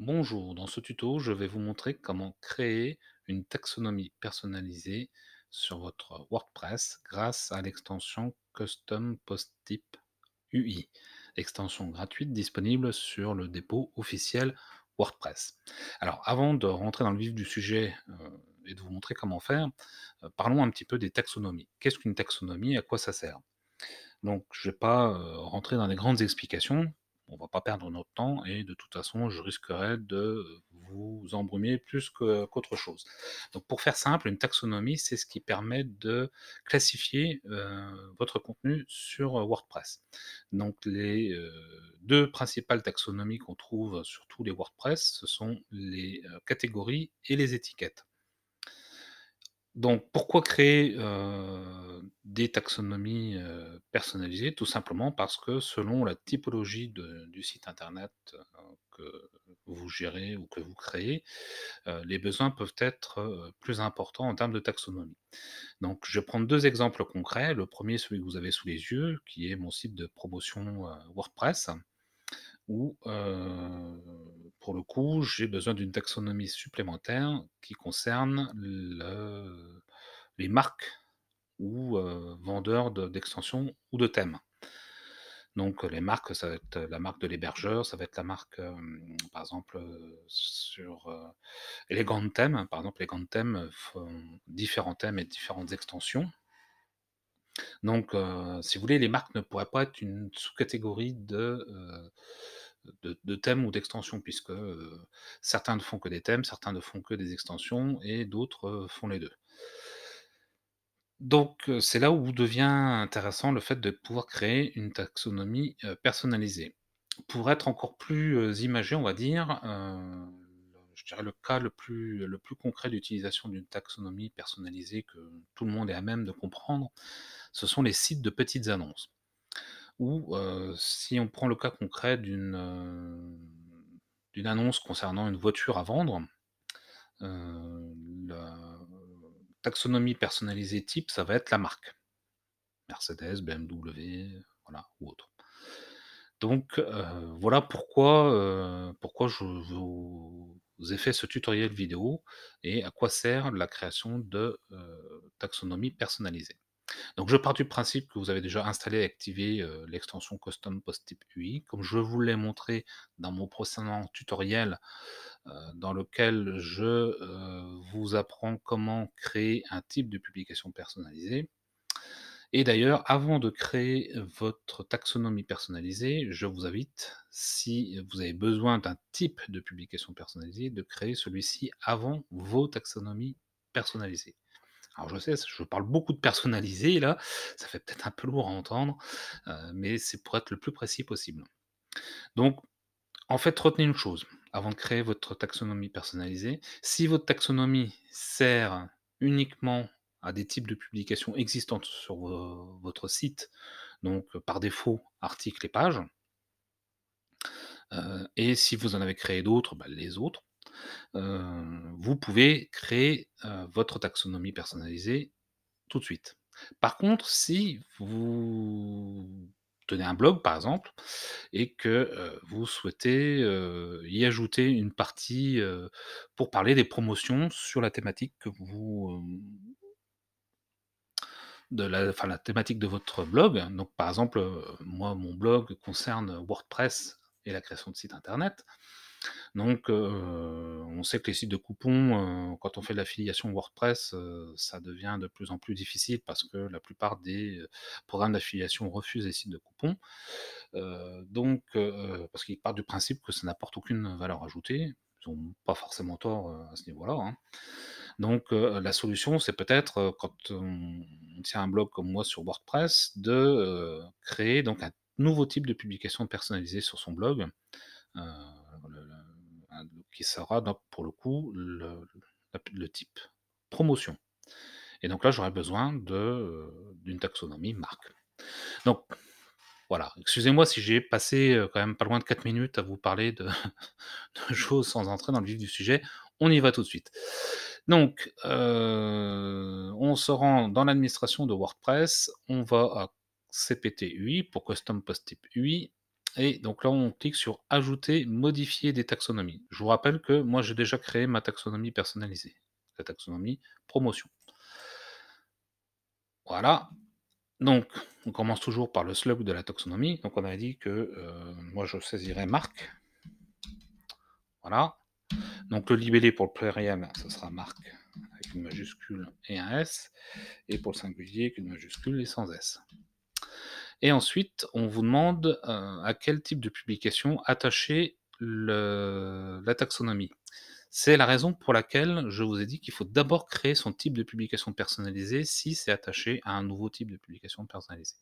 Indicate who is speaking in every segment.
Speaker 1: Bonjour, dans ce tuto, je vais vous montrer comment créer une taxonomie personnalisée sur votre WordPress grâce à l'extension Custom Post Type UI, extension gratuite disponible sur le dépôt officiel WordPress. Alors, avant de rentrer dans le vif du sujet euh, et de vous montrer comment faire, euh, parlons un petit peu des taxonomies. Qu'est-ce qu'une taxonomie À quoi ça sert donc, je ne vais pas euh, rentrer dans les grandes explications on va pas perdre notre temps et de toute façon, je risquerais de vous embrumer plus qu'autre chose. Donc, pour faire simple, une taxonomie, c'est ce qui permet de classifier euh, votre contenu sur WordPress. Donc, les euh, deux principales taxonomies qu'on trouve sur tous les WordPress, ce sont les euh, catégories et les étiquettes. Donc pourquoi créer euh, des taxonomies euh, personnalisées Tout simplement parce que selon la typologie du site internet euh, que vous gérez ou que vous créez, les besoins peuvent être plus importants en termes de taxonomie. Donc je vais prendre deux exemples concrets. Le premier, celui que vous avez sous les yeux, qui est mon site de promotion WordPress où, pour le coup, j'ai besoin d'une taxonomie supplémentaire qui concerne les marques ou vendeurs d'extensions ou de thèmes. Donc les marques, ça va être la marque de l'hébergeur, ça va être la marque, par exemple, sur les grandes thèmes. Par exemple, les grandes thèmes font différents thèmes et différentes extensions. Donc, si vous voulez, les marques ne pourraient pas être une sous-catégorie de, de, thèmes ou d'extensions, puisque certains ne font que des thèmes, certains ne font que des extensions, et d'autres font les deux. Donc, c'est là où devient intéressant le fait de pouvoir créer une taxonomie personnalisée. Pour être encore plus imagé on va dire, je dirais, le cas le plus, le plus concret d'utilisation d'une taxonomie personnalisée que tout le monde est à même de comprendre, ce sont les sites de petites annonces. Ou euh, si on prend le cas concret d'une euh, d'une annonce concernant une voiture à vendre, euh, la taxonomie personnalisée type, ça va être la marque. Mercedes, BMW, voilà, ou autre. Donc voilà pourquoi, pourquoi je vous vous fait ce tutoriel vidéo et à quoi sert la création de euh, taxonomie personnalisée. Donc je pars du principe que vous avez déjà installé et activé euh, l'extension custom post type UI. Comme je vous l'ai montré dans mon précédent tutoriel euh, dans lequel je vous apprends comment créer un type de publication personnalisée, et d'ailleurs, avant de créer votre taxonomie personnalisée, je vous invite, si vous avez besoin d'un type de publication personnalisée, de créer celui-ci avant vos taxonomies personnalisées. Alors je sais, je parle beaucoup de personnalisé là, ça fait peut-être un peu lourd à entendre, mais c'est pour être le plus précis possible. Donc, en fait, retenez une chose avant de créer votre taxonomie personnalisée. Si votre taxonomie sert uniquement à des types de publications existantes sur votre site, donc euh, par défaut articles et pages. Euh, et si vous en avez créé d'autres, bah, les autres. Euh, vous pouvez créer votre taxonomie personnalisée tout de suite. Par contre, si vous tenez un blog, par exemple, et que vous souhaitez y ajouter une partie pour parler des promotions sur la thématique que vous la, thématique de votre blog. Donc, par exemple, euh, moi, mon blog concerne WordPress et la création de sites internet. Donc, euh, on sait que les sites de coupons, euh, quand on fait de l'affiliation WordPress, ça devient de plus en plus difficile parce que la plupart des programmes d'affiliation refusent les sites de coupons. donc, parce qu'ils partent du principe que ça n'apporte aucune valeur ajoutée. Ils n'ont pas forcément tort à ce niveau-là. Hein. Donc la solution, c'est peut-être, quand on tient un blog comme moi sur WordPress, de créer donc un nouveau type de publication personnalisée sur son blog, qui sera donc, pour le coup le, type promotion. Et donc là, j'aurais besoin d'une taxonomie marque. Donc, voilà, excusez-moi si j'ai passé quand même pas loin de 4 minutes à vous parler de, de, choses sans entrer dans le vif du sujet. On y va tout de suite. Donc, euh, on se rend dans l'administration de WordPress, on va à CPT UI pour Custom Post Type UI. Et donc là, on clique sur Ajouter, modifier des taxonomies. Je vous rappelle que moi, j'ai déjà créé ma taxonomie personnalisée, la taxonomie promotion. Voilà. Donc, on commence toujours par le slug de la taxonomie. Donc, on avait dit que euh, moi, je saisirais marque. Voilà. Donc le libellé pour le pluriel, ben, ce sera marque avec une majuscule et un S, et pour le singulier avec une majuscule et sans S. Et ensuite, on vous demande euh, à quel type de publication attacher la taxonomie. C'est la raison pour laquelle je vous ai dit qu'il faut d'abord créer son type de publication personnalisée si c'est attaché à un nouveau type de publication personnalisée,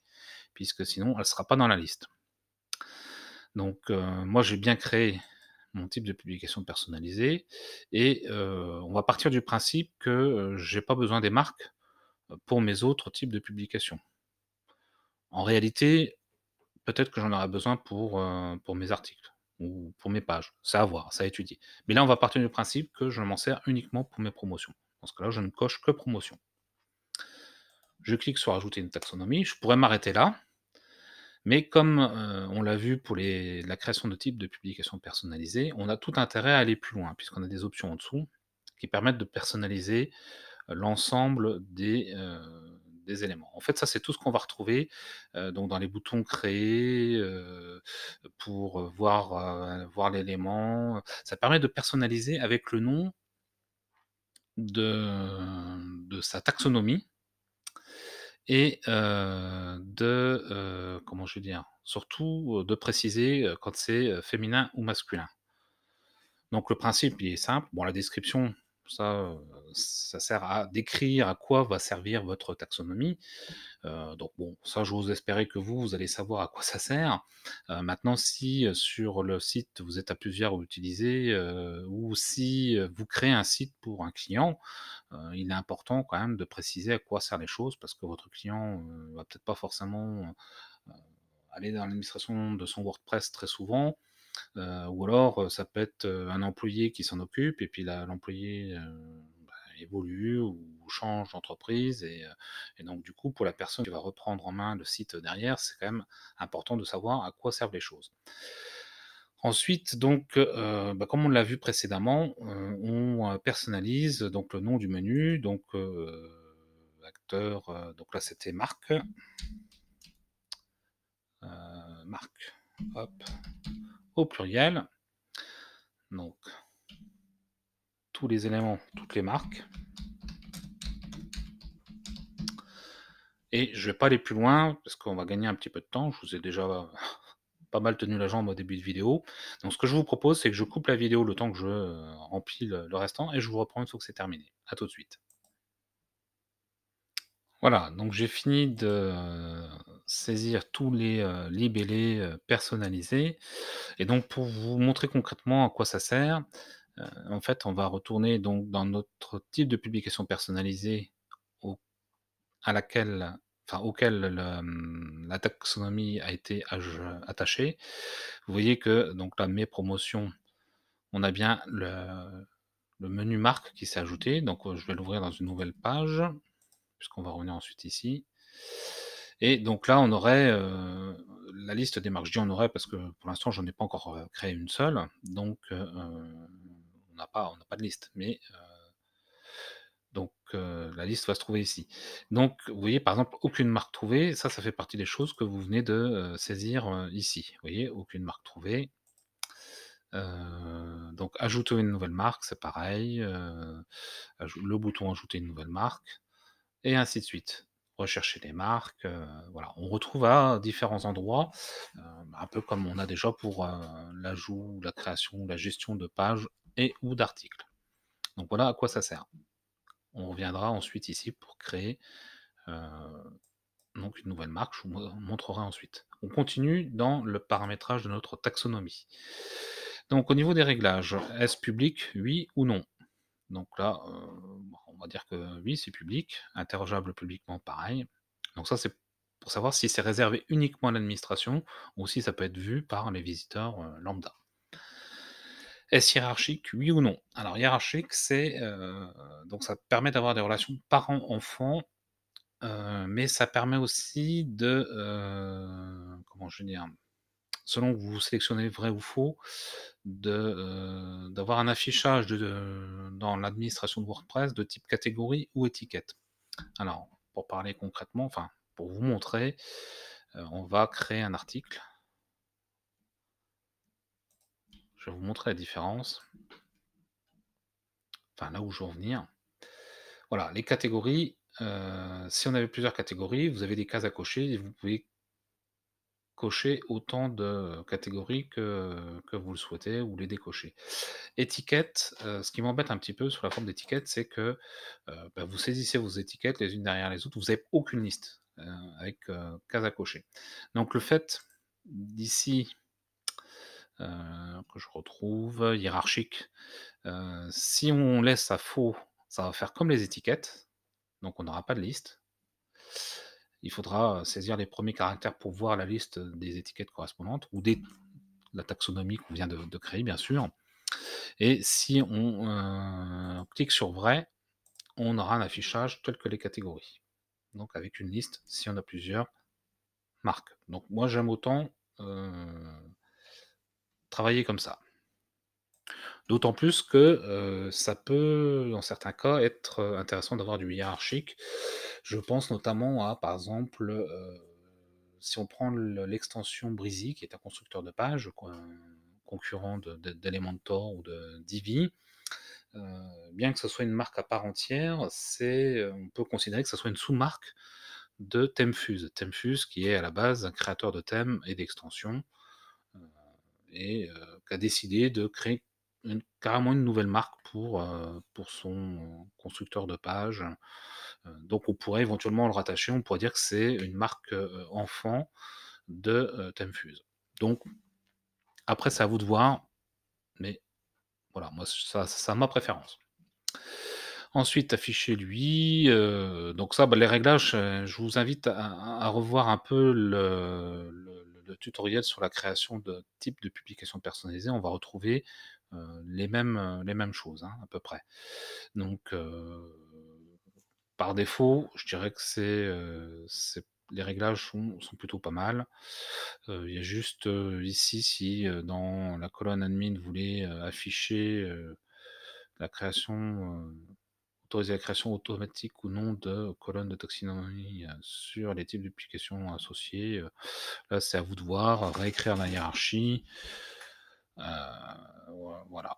Speaker 1: puisque sinon elle ne sera pas dans la liste. Donc euh, moi j'ai bien créé mon type de publication personnalisée. Et on va partir du principe que je n'ai pas besoin des marques pour mes autres types de publications. En réalité, peut-être que j'en aurais besoin pour, pour mes articles ou pour mes pages. Ça à voir, ça à étudier. Mais là, on va partir du principe que je m'en sers uniquement pour mes promotions. Dans ce cas-là, je ne coche que promotion. Je clique sur ajouter une taxonomie. Je pourrais m'arrêter là. Mais comme on l'a vu pour la création de types de publications personnalisées, on a tout intérêt à aller plus loin, puisqu'on a des options en dessous qui permettent de personnaliser l'ensemble des, éléments. En fait, ça, c'est tout ce qu'on va retrouver dans les boutons Créer » pour voir, l'élément. Ça permet de personnaliser avec le nom de sa taxonomie et de, comment je veux dire, surtout de préciser quand c'est féminin ou masculin. Donc le principe, il est simple. Bon, la description, ça, ça sert à décrire à quoi va servir votre taxonomie. donc bon, ça, j'ose espérer que vous, vous allez savoir à quoi ça sert. maintenant, si sur le site, vous êtes à plusieurs utilisés ou si vous créez un site pour un client, il est important quand même de préciser à quoi servent les choses, parce que votre client va peut-être pas forcément aller dans l'administration de son WordPress très souvent ou alors, ça peut être un employé qui s'en occupe, et puis l'employé bah, évolue ou change d'entreprise. Et, donc, du coup, pour la personne qui va reprendre en main le site derrière, c'est quand même important de savoir à quoi servent les choses. Ensuite, donc, bah, comme on l'a vu précédemment, on personnalise donc le nom du menu. Donc, acteur, donc là c'était Marc. Marc, hop, au pluriel. Donc, tous les éléments, toutes les marques. Et je vais pas aller plus loin parce qu'on va gagner un petit peu de temps. Je vous ai déjà pas mal tenu la jambe au début de vidéo. Donc ce que je vous propose, c'est que je coupe la vidéo le temps que je remplis euh, le restant et je vous reprends une fois que c'est terminé. à tout de suite. Voilà, donc j'ai fini de saisir tous les libellés personnalisés. Et donc pour vous montrer concrètement à quoi ça sert, en fait, on va retourner donc dans notre type de publication personnalisée à laquelle, auquel mmh, la taxonomie a été attachée. Vous voyez que donc là, mes promotions, on a bien le menu marque qui s'est ajouté. Donc je vais l'ouvrir dans une nouvelle page puisqu'on va revenir ensuite ici. Et donc là, on aurait euh, la liste des marques. Je dis on aurait parce que pour l'instant, je n'en ai pas encore euh, créé une seule. Donc, euh, on n'a pas, on pas de liste. Mais donc, la liste va se trouver ici. Donc, vous voyez, par exemple, aucune marque trouvée. Ça, ça fait partie des choses que vous venez de saisir ici. Vous voyez, aucune marque trouvée. donc, ajouter une nouvelle marque, c'est pareil. le bouton ajouter une nouvelle marque et ainsi de suite. Rechercher des marques, euh, voilà. On retrouve à différents endroits, euh, un peu comme on a déjà pour euh, l'ajout, la création, la gestion de pages et ou d'articles. Donc voilà à quoi ça sert. On reviendra ensuite ici pour créer donc une nouvelle marque, je vous montrerai ensuite. On continue dans le paramétrage de notre taxonomie. Donc au niveau des réglages, est-ce public, oui ou non donc là, bah, on va dire que oui, c'est public, interrogeable publiquement, pareil. Donc ça, c'est pour savoir si c'est réservé uniquement à l'administration ou si ça peut être vu par les visiteurs lambda. Est-ce hiérarchique, oui ou non Alors hiérarchique, c'est donc ça permet d'avoir des relations parents-enfants, mais ça permet aussi de comment je vais dire selon que vous sélectionnez vrai ou faux, euh, d'avoir un affichage euh, dans l'administration de WordPress de type catégorie ou étiquette. Alors, pour parler concrètement, enfin, pour vous montrer, euh, on va créer un article. Je vais vous montrer la différence. Enfin, là où je veux en venir. Voilà, les catégories. si on avait plusieurs catégories, vous avez des cases à cocher et vous pouvez cocher autant de catégories que, vous le souhaitez ou les décocher. Étiquette, euh, ce qui m'embête un petit peu sur la forme d'étiquette, c'est que euh, bah, vous saisissez vos étiquettes les unes derrière les autres, vous n'avez aucune liste euh, avec case à cocher. Donc le fait d'ici que je retrouve hiérarchique, si on laisse à faux, ça va faire comme les étiquettes, donc on n'aura pas de liste il faudra saisir les premiers caractères pour voir la liste des étiquettes correspondantes ou des, la taxonomie qu'on vient de, créer, bien sûr. Et si on, clique sur vrai, on aura un affichage tel que les catégories. Donc avec une liste, si on a plusieurs marques. Donc moi j'aime autant travailler comme ça. D'autant plus que ça peut, dans certains cas, être intéressant d'avoir du hiérarchique. Je pense notamment à, par exemple, si on prend l'extension Breezy, qui est un constructeur de pages, un concurrent d'Elementor ou de Divi, bien que ce soit une marque à part entière, c'est, on peut considérer que ce soit une sous-marque de Themefuse. Themefuse qui est à la base un créateur de thèmes et d'extensions et qui a décidé de créer carrément une nouvelle marque pour, euh, pour son constructeur de page. Euh, donc on pourrait éventuellement le rattacher, on pourrait dire que c'est une marque euh, enfant de Temfuse, Donc après c'est à vous de voir, mais voilà, moi ça, ça ma préférence. Ensuite, afficher lui. donc ça, bah, les réglages, je vous invite à, revoir un peu le, le, tutoriel sur la création de type de publication personnalisée. On va retrouver euh, les, mêmes, euh, les mêmes choses, hein, à peu près. Donc, euh, par défaut, je dirais que c'est les réglages sont, plutôt pas mal. Il y a juste ici, si dans la colonne admin vous voulez afficher la création, autoriser la création automatique ou non de colonne de toxinomie sur les types d'applications associées, là c'est à vous de voir, réécrire la hiérarchie. Euh, voilà.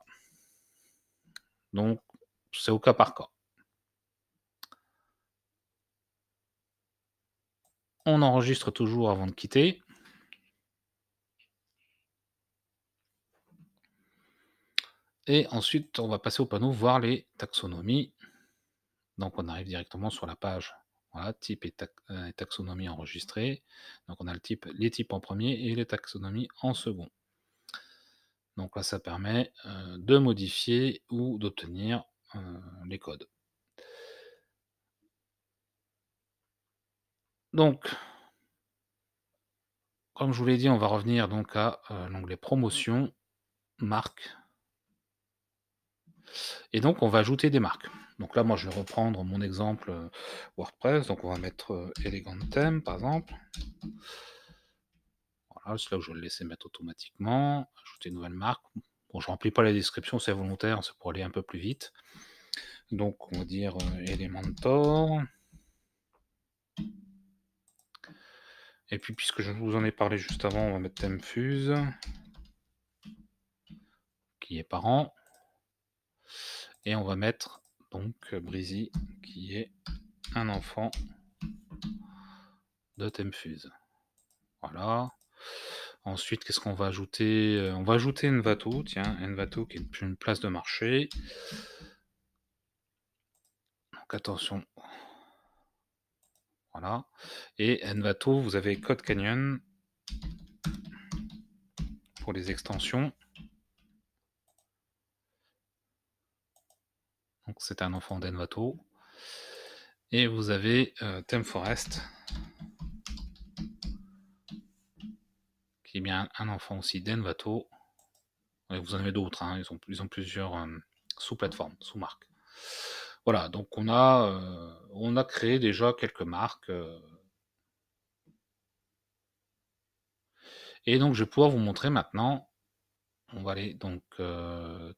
Speaker 1: Donc, c'est au cas par cas. On enregistre toujours avant de quitter. Et ensuite, on va passer au panneau voir les taxonomies. Donc, on arrive directement sur la page voilà, type et, euh, taxonomie enregistrée. Donc, on a le type, les types en premier et les taxonomies en second. Donc là, ça permet de modifier ou d'obtenir les codes. Donc, comme je vous l'ai dit, on va revenir donc à l'onglet promotion, marque. Et donc, on va ajouter des marques. Donc là, moi, je vais reprendre mon exemple WordPress. Donc, on va mettre Elegant Theme, par exemple. Voilà, c'est là où je vais le laisser mettre automatiquement nouvelles marques nouvelle Bon, je remplis pas la description, c'est volontaire, c'est pour aller un peu plus vite. Donc, on va dire euh, Elementor. Et puis, puisque je vous en ai parlé juste avant, on va mettre Temfuse qui est parent. Et on va mettre donc Breezy, qui est un enfant de fuse Voilà. Ensuite, qu'est-ce qu'on va ajouter euh, On va ajouter Envato, tiens, Envato qui est une place de marché. Donc attention. Voilà. Et Envato, vous avez Code Canyon pour les extensions. Donc c'est un enfant d'Envato. Et vous avez euh, thème Forest. un enfant aussi d'Envato. Vous en avez d'autres, hein. ils, ont, plusieurs euh, sous-plateformes, sous-marques. Voilà, donc on a, euh, on a créé déjà quelques marques. Euh. Et donc je vais pouvoir vous montrer maintenant, on va aller donc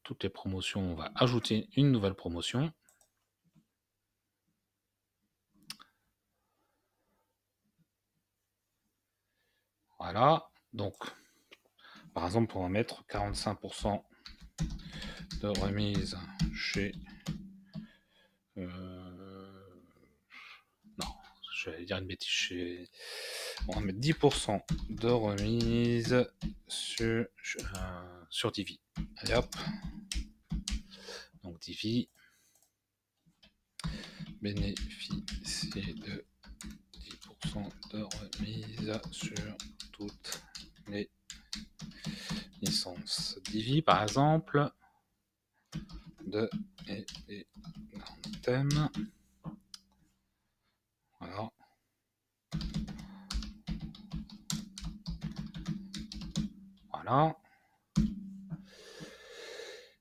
Speaker 1: toutes les promotions, on va ajouter une nouvelle promotion. Voilà. Donc, par exemple, on va mettre 45% de remise chez. Euh, non, je vais dire une bêtise. Chez... On va mettre 10% de remise sur, euh, sur Divi. Allez hop. Donc Divi. Bénéficier de 10% de remise sur toutes les licences. Divi, par exemple, de et, et thème. Voilà. Voilà.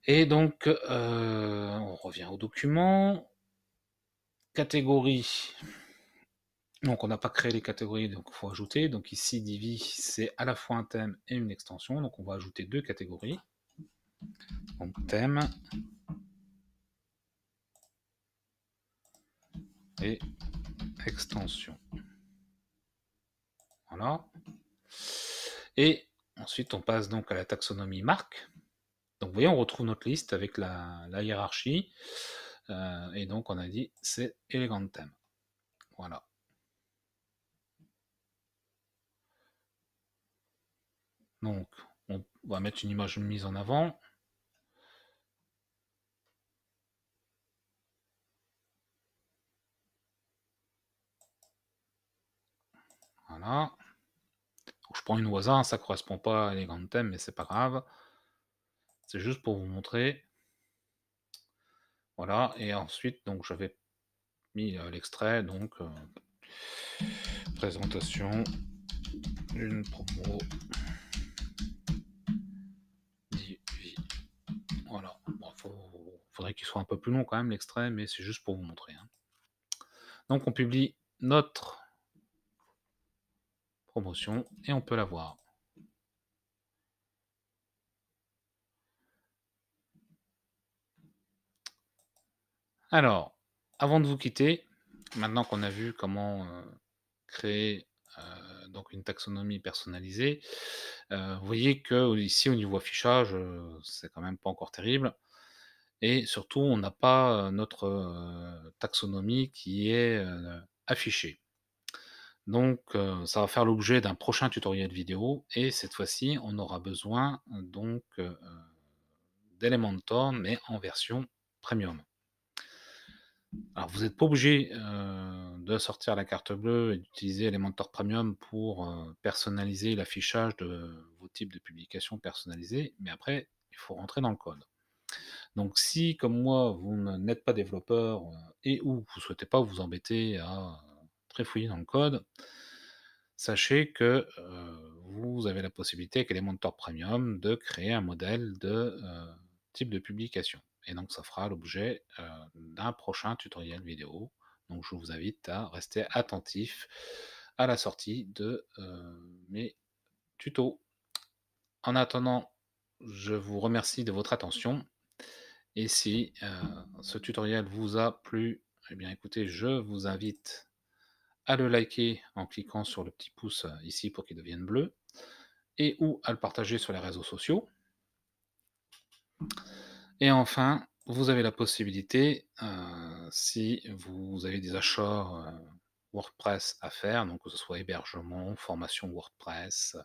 Speaker 1: Et donc, euh, on revient au document. Catégorie. Donc on n'a pas créé les catégories, donc il faut ajouter. Donc ici, Divi, c'est à la fois un thème et une extension. Donc on va ajouter deux catégories. Donc thème et extension. Voilà. Et ensuite, on passe donc à la taxonomie marque. Donc vous voyez, on retrouve notre liste avec la, hiérarchie. Euh, et donc on a dit c'est élégant thème. Voilà. Donc, on va mettre une image mise en avant. Voilà. Je prends une voisin hein, ça correspond pas à les grands thèmes, mais c'est pas grave. C'est juste pour vous montrer. Voilà, et ensuite, donc j'avais mis euh, l'extrait, donc euh, présentation d'une promo. faudrait qu'il soit un peu plus long quand même l'extrait, mais c'est juste pour vous montrer. Hein. Donc on publie notre promotion et on peut la voir. Alors, avant de vous quitter, maintenant qu'on a vu comment euh, créer euh, donc une taxonomie personnalisée, euh, vous voyez que ici au niveau affichage, c'est quand même pas encore terrible et surtout on n'a pas notre taxonomie qui est affichée. Donc ça va faire l'objet d'un prochain tutoriel vidéo et cette fois-ci on aura besoin donc d'Elementor mais en version premium. Alors vous n'êtes pas obligé de sortir la carte bleue et d'utiliser Elementor Premium pour personnaliser l'affichage de vos types de publications personnalisées, mais après, il faut rentrer dans le code. Donc si, comme moi, vous n'êtes pas développeur euh, et ou vous ne souhaitez pas vous embêter à euh, fouiller dans le code, sachez que euh, vous avez la possibilité avec Elementor Premium de créer un modèle de type de publication. Et donc ça fera l'objet d'un prochain tutoriel vidéo. Donc je vous invite à rester attentif à la sortie de mes tutos. En attendant, je vous remercie de votre attention et si euh, ce tutoriel vous a plu, eh bien écoutez, je vous invite à le liker en cliquant sur le petit pouce euh, ici pour qu'il devienne bleu, et ou à le partager sur les réseaux sociaux. Et enfin, vous avez la possibilité, euh, si vous avez des achats WordPress à faire, donc que ce soit hébergement, formation WordPress,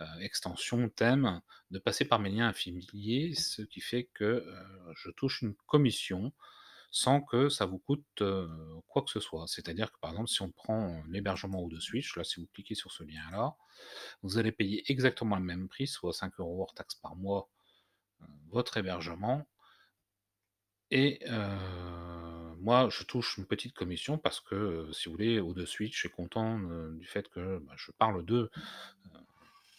Speaker 1: euh, extension, thème, de passer par mes liens affiliés, ce qui fait que euh, je touche une commission sans que ça vous coûte euh, quoi que ce soit. C'est-à-dire que par exemple, si on prend l'hébergement ou de Switch, là, si vous cliquez sur ce lien-là, vous allez payer exactement le même prix, soit 5 euros hors taxes par mois, votre hébergement, et moi, je touche une petite commission parce que, si vous voulez, au-dessus, je suis content du fait que bah, je parle d'eux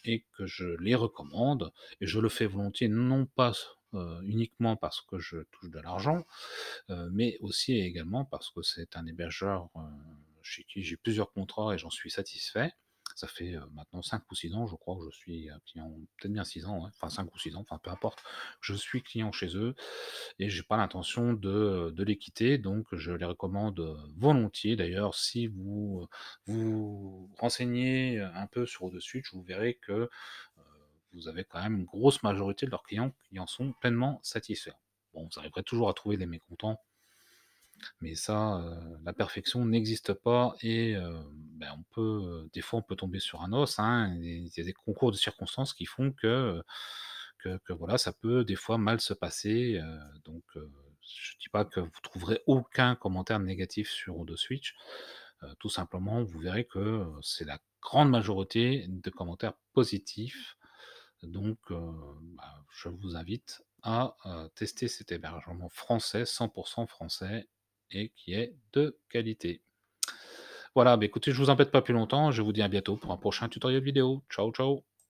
Speaker 1: et que je les recommande. Et je le fais volontiers, non pas uniquement parce que je touche de l'argent, mais aussi et également parce que c'est un hébergeur chez qui j'ai plusieurs contrats et j'en suis satisfait. Ça fait maintenant 5 ou 6 ans, je crois, que je suis client, peut-être bien 6 ans, enfin 5 ou 6 ans, enfin peu importe. Je suis client chez eux et j'ai pas l'intention de, les quitter, donc je les recommande volontiers. D'ailleurs, si vous vous renseignez un peu sur au-dessus, vous verrez que vous avez quand même une grosse majorité de leurs clients qui en sont pleinement satisfaits. Bon, vous arriverez toujours à trouver des mécontents mais ça, la perfection n'existe pas et ben, on peut, des fois, on peut tomber sur un os. Hein, il y a des concours de circonstances qui font que, voilà, ça peut des fois mal se passer. donc, je ne dis pas que vous trouverez aucun commentaire négatif sur O2 Switch. tout simplement, vous verrez que c'est la grande majorité de commentaires positifs. Donc, ben, je vous invite à tester cet hébergement français, 100% français, et qui est de qualité. Voilà, bah, écoutez, je ne vous embête pas plus longtemps. Je vous dis à bientôt pour un prochain tutoriel vidéo. Ciao, ciao